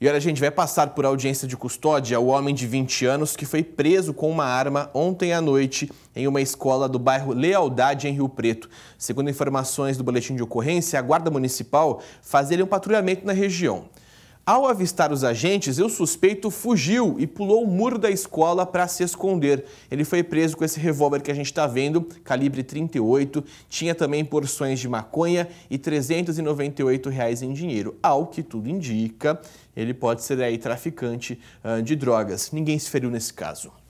E olha, gente, vai passar por audiência de custódia o homem de 20 anos que foi preso com uma arma ontem à noite em uma escola do bairro Lealdade, em Rio Preto. Segundo informações do boletim de ocorrência, a Guarda Municipal fazia um patrulhamento na região. Ao avistar os agentes, o suspeito fugiu e pulou o muro da escola para se esconder. Ele foi preso com esse revólver que a gente está vendo, calibre 38, tinha também porções de maconha e 398 reais em dinheiro. Ao que tudo indica, ele pode ser aí traficante de drogas. Ninguém se feriu nesse caso.